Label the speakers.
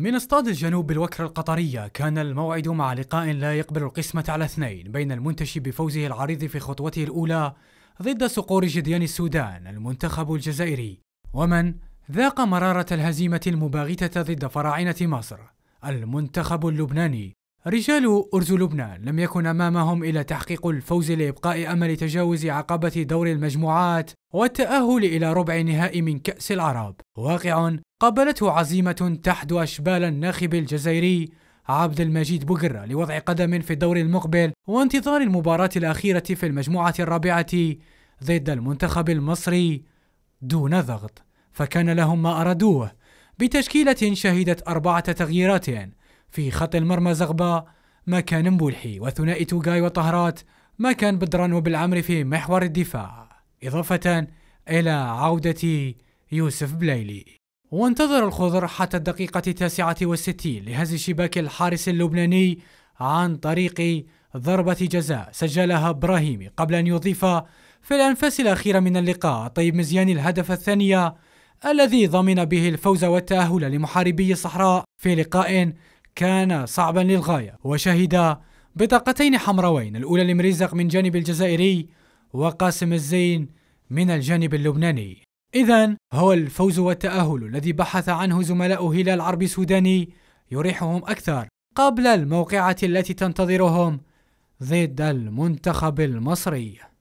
Speaker 1: من اصطاد الجنوب بالوكرة القطرية كان الموعد مع لقاء لا يقبل القسمة على اثنين بين المنتشي بفوزه العريض في خطوته الأولى ضد صقور جديان السودان المنتخب الجزائري ومن ذاق مرارة الهزيمة المباغتة ضد فراعنة مصر المنتخب اللبناني رجال أرز لبنان لم يكن أمامهم إلا تحقيق الفوز لإبقاء أمل تجاوز عقبة دور المجموعات والتأهل إلى ربع النهائي من كأس العرب واقع قابلته عزيمة تحدو أشبال الناخب الجزائري عبد المجيد بوقرة لوضع قدم في الدور المقبل وانتظار المباراة الأخيرة في المجموعة الرابعة ضد المنتخب المصري دون ضغط فكان لهم ما أرادوه بتشكيلة شهدت أربعة تغييرات في خط المرمى زغبة مكان مبولحي وثنائي توغاي وطهرات مكان بدران وبالعمر في محور الدفاع إضافة إلى عودة يوسف بليلي وانتظر الخضر حتى الدقيقة التاسعة والستين لهز شباك الحارس اللبناني عن طريق ضربة جزاء سجلها إبراهيمي قبل أن يضيف في الأنفاس الأخيرة من اللقاء طيب مزيان الهدف الثانية الذي ضمن به الفوز والتأهل لمحاربي الصحراء في لقاء كان صعبا للغاية وشهد بطاقتين حمراوين الأولى لمريزق من جانب الجزائري وقاسم الزين من الجانب اللبناني إذا هو الفوز والتأهل الذي بحث عنه زملاء هلال عربي السوداني يريحهم أكثر قبل الموقعة التي تنتظرهم ضد المنتخب المصري